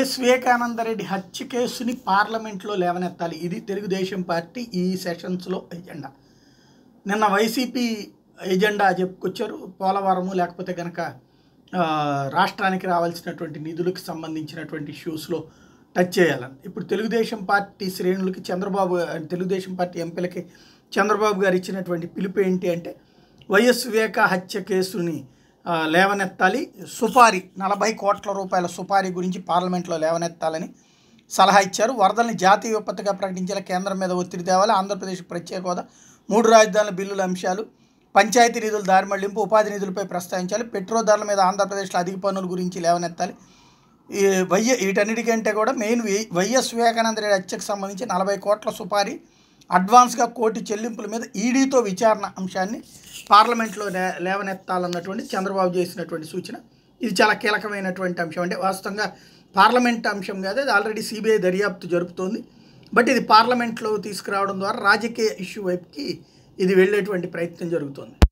yes Vivekananda Reddy హత్య కేసుని పార్లమెంట్లో లేవనెత్తాలి ఇది తెలుగుదేశం పార్టీ ఈ సెషన్స్లో ఎజెండా నిన్న వైసీపీ ఎజెండా చెప్పుకొచ్చారు పోలవరము లేకపోతే కనుక రాష్ట్రానికి రావాల్సినటువంటి నిధులకు సంబంధించినటువంటి ఇష్యూస్లో టచ్ చేయాలని ఇప్పుడు తెలుగుదేశం పార్టీ శ్రేణులకి చంద్రబాబు తెలుగుదేశం పార్టీ ఎంపీలకి చంద్రబాబు గారు ఇచ్చినటువంటి పిలుపు ఏంటి అంటే వైఎస్ వివేక హత్య కేసుని లేవనెత్తాలి సుపారీ నలభై కోట్ల రూపాయల సుపారీ గురించి పార్లమెంట్లో లేవనెత్తాలని సలహా ఇచ్చారు వరదల్ని జాతీయ విపత్తుగా ప్రకటించేలా కేంద్రం మీద ఒత్తిడి తేవాలి ఆంధ్రప్రదేశ్ ప్రత్యేక హోదా మూడు రాజధానుల బిల్లుల అంశాలు పంచాయతీ నిధులు దారి మళ్లింపు ఉపాధి నిధులపై ప్రస్తావించాలి పెట్రోల్ ధరల మీద ఆంధ్రప్రదేశ్లో అధిక పనుల గురించి లేవనెత్తాలి ఈ వీటన్నిటికంటే కూడా మెయిన్ వై వైఎస్ వివేకానంద హత్యకు సంబంధించి నలభై కోట్ల సుపారీ అడ్వాన్స్గా కోటి చెల్లింపుల మీద ఈడీతో విచారణ అంశాన్ని పార్లమెంట్లో లేవనెత్తాలన్నటువంటి చంద్రబాబు చేసినటువంటి సూచన ఇది చాలా కీలకమైనటువంటి అంశం అంటే వాస్తవంగా పార్లమెంట్ అంశం కాదు అది ఆల్రెడీ సిబిఐ దర్యాప్తు జరుపుతోంది బట్ ఇది పార్లమెంట్లో తీసుకురావడం ద్వారా రాజకీయ ఇష్యూ వైపుకి ఇది వెళ్ళేటువంటి ప్రయత్నం జరుగుతుంది